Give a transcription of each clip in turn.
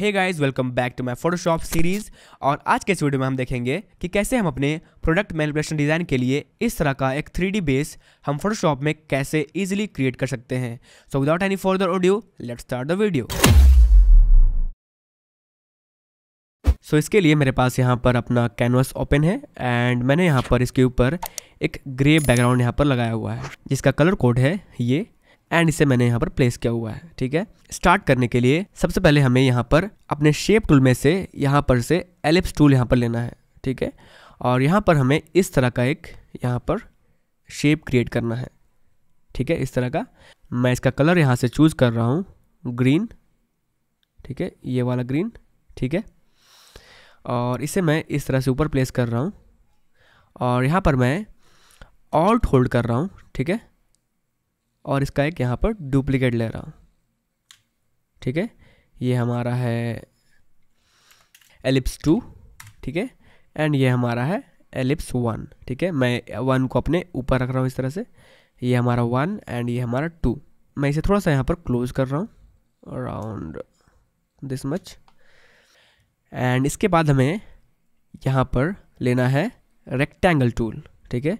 hey guys welcome back to my Photoshop series और आज के इस वीडियो में हम देखेंगे कि कैसे हम अपने प्रोडक्ट मैनिपुलेशन डिज़ाइन के लिए इस तरह का एक थ्री बेस हम फोटोशॉप में कैसे इजीली क्रिएट कर सकते हैं so without any further audio let's start the video so इसके लिए मेरे पास यहाँ पर अपना कैनवस ओपन है एंड मैंने यहाँ पर इसके ऊपर एक ग्रे बैकग्राउंड यहाँ पर लगाया हुआ है जिसका कलर कोड है ये एंड इसे मैंने यहाँ पर प्लेस किया हुआ है ठीक है स्टार्ट करने के लिए सबसे पहले हमें यहाँ पर अपने शेप टूल में से यहाँ पर से एलिप्स टूल यहाँ पर लेना है ठीक है और यहाँ पर हमें इस तरह का एक यहाँ पर शेप क्रिएट करना है ठीक है इस तरह का मैं इसका कलर यहाँ से चूज़ कर रहा हूँ ग्रीन ठीक है ये वाला ग्रीन ठीक है और इसे मैं इस तरह से ऊपर प्लेस कर रहा हूँ और यहाँ पर मैं ऑल्ट होल्ड कर रहा हूँ ठीक है और इसका एक यहाँ पर डुप्लीकेट ले रहा ठीक है ये हमारा है एलिप्स टू ठीक है एंड ये हमारा है एलिप्स वन ठीक है मैं वन को अपने ऊपर रख रहा हूँ इस तरह से ये हमारा वन एंड ये हमारा टू मैं इसे थोड़ा सा यहाँ पर क्लोज कर रहा हूँ अराउंड दिस मच एंड इसके बाद हमें यहाँ पर लेना है रेक्टेंगल टूल ठीक है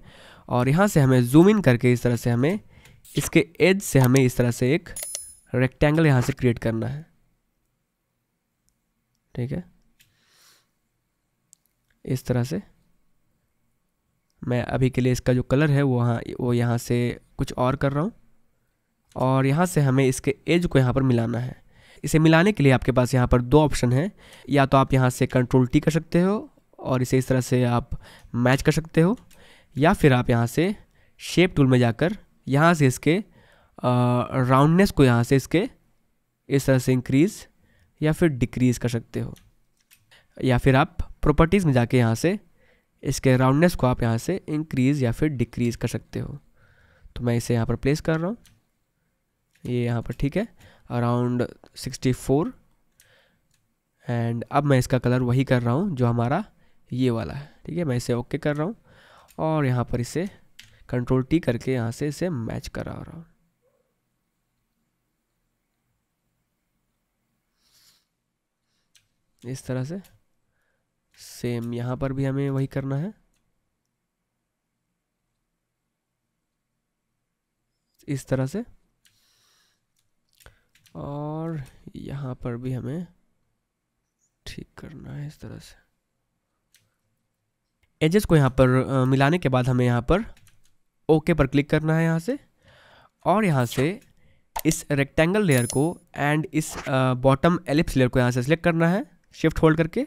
और यहाँ से हमें जूम इन करके इस तरह से हमें इसके एज से हमें इस तरह से एक रेक्टेंगल यहाँ से क्रिएट करना है ठीक है इस तरह से मैं अभी के लिए इसका जो कलर है वो हाँ वो यहाँ से कुछ और कर रहा हूँ और यहाँ से हमें इसके एज को यहाँ पर मिलाना है इसे मिलाने के लिए आपके पास यहाँ पर दो ऑप्शन हैं या तो आप यहाँ से कंट्रोल टी कर सकते हो और इसे इस तरह से आप मैच कर सकते हो या फिर आप यहाँ से शेप टूल में जाकर यहाँ से इसके राउंडनेस को यहाँ से इसके इस तरह से इंक्रीज़ या फिर डिक्रीज़ कर सकते हो या फिर आप प्रॉपर्टीज़ में जाके यहाँ से इसके राउंडनेस को आप यहाँ से इंक्रीज़ या फिर डिक्रीज़ कर सकते हो तो मैं इसे यहाँ पर प्लेस कर रहा हूँ ये यहाँ पर ठीक है अराउंड सिक्सटी फोर एंड अब मैं इसका कलर वही कर रहा हूँ जो हमारा ये वाला है ठीक है मैं इसे ओके okay कर रहा हूँ और यहाँ पर इसे कंट्रोल टी करके यहाँ से इसे मैच करा रहा हूँ इस तरह से सेम यहाँ पर भी हमें वही करना है इस तरह से और यहाँ पर भी हमें ठीक करना है इस तरह से एजेस को यहाँ पर मिलाने के बाद हमें यहाँ पर ओके पर क्लिक करना है यहाँ से और यहाँ से इस रेक्टेंगल लेयर को एंड इस बॉटम एलिप्स लेयर को यहाँ से सिलेक्ट करना है शिफ्ट होल्ड करके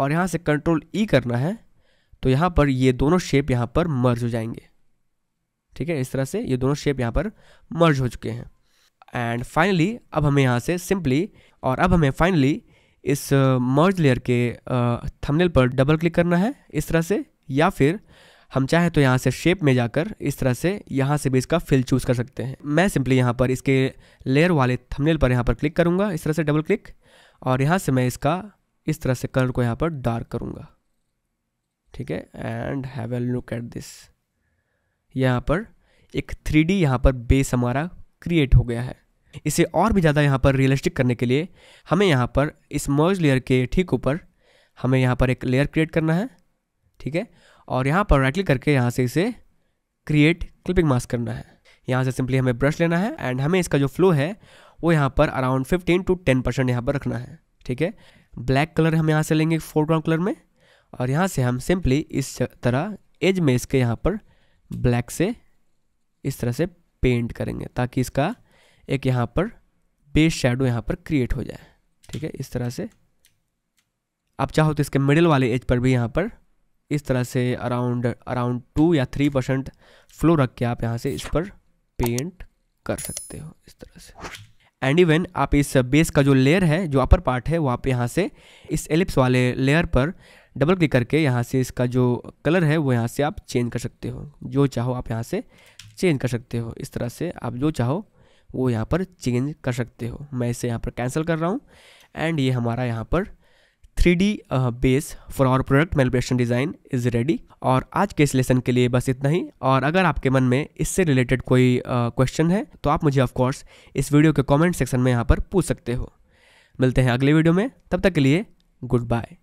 और यहाँ से कंट्रोल ई e करना है तो यहाँ पर ये दोनों शेप यहाँ पर मर्ज हो जाएंगे ठीक है इस तरह से ये दोनों शेप यहाँ पर मर्ज हो चुके हैं एंड फाइनली अब हमें यहाँ से सिंपली और अब हमें फाइनली इस मर्ज लेयर के थंबनेल पर डबल क्लिक करना है इस तरह से या फिर हम चाहे तो यहाँ से शेप में जाकर इस तरह से यहाँ से भी इसका फिल चूज़ कर सकते हैं मैं सिंपली यहाँ पर इसके लेयर वाले थंबनेल पर यहाँ पर क्लिक करूँगा इस तरह से डबल क्लिक और यहाँ से मैं इसका इस तरह से कलर को यहाँ पर डार्क करूँगा ठीक है and have a look at this यहाँ पर एक थ्री डी यहाँ पर बेस हमारा क्रिएट हो गया है इसे और भी ज़्यादा यहाँ पर रियलिस्टिक करने के लिए हमें यहाँ पर इस मर्ज लेयर के ठीक ऊपर हमें यहाँ पर एक लेयर क्रिएट करना है ठीक है और यहाँ पर राइट क्लिक करके यहाँ से इसे क्रिएट क्लिपिंग मास्क करना है यहाँ से सिंपली हमें ब्रश लेना है एंड हमें इसका जो फ्लो है वो यहाँ पर around fifteen to ten percent यहाँ पर रखना है ठीक है ब्लैक कलर हम यहाँ से लेंगे फोरग्राउंड कलर में और यहाँ से हम सिंपली इस तरह एज में इसके यहाँ पर ब्लैक से इस तरह से पेंट करेंगे ताकि इसका एक यहाँ पर बेस शेडो यहाँ पर क्रिएट हो जाए ठीक है इस तरह से आप चाहो तो इसके मिडिल वाले एज पर भी यहाँ पर इस तरह से अराउंड अराउंड टू या थ्री परसेंट फ्लो रख के आप यहाँ से इस पर पेंट कर सकते हो इस तरह से एंड इवन आप इस बेस का जो लेयर है जो अपर पार्ट है वो आप यहाँ से इस एलिप्स वाले लेयर पर डबल क्लिक करके यहाँ से इसका जो कलर है वो यहाँ से आप चेंज कर सकते हो जो चाहो आप यहाँ से चेंज कर सकते हो इस तरह से आप जो चाहो वो यहाँ पर चेंज कर सकते हो मैं इसे यहाँ पर कैंसिल कर रहा हूँ एंड ये हमारा यहाँ पर three D base for our product manipulation design is ready और आज के इस लेसन के लिए बस इतना ही और अगर आपके मन में इससे रिलेटेड कोई क्वेश्चन uh, है तो आप मुझे ऑफकोर्स इस वीडियो के कॉमेंट सेक्शन में यहाँ पर पूछ सकते हो मिलते हैं अगले वीडियो में तब तक के लिए गुड बाय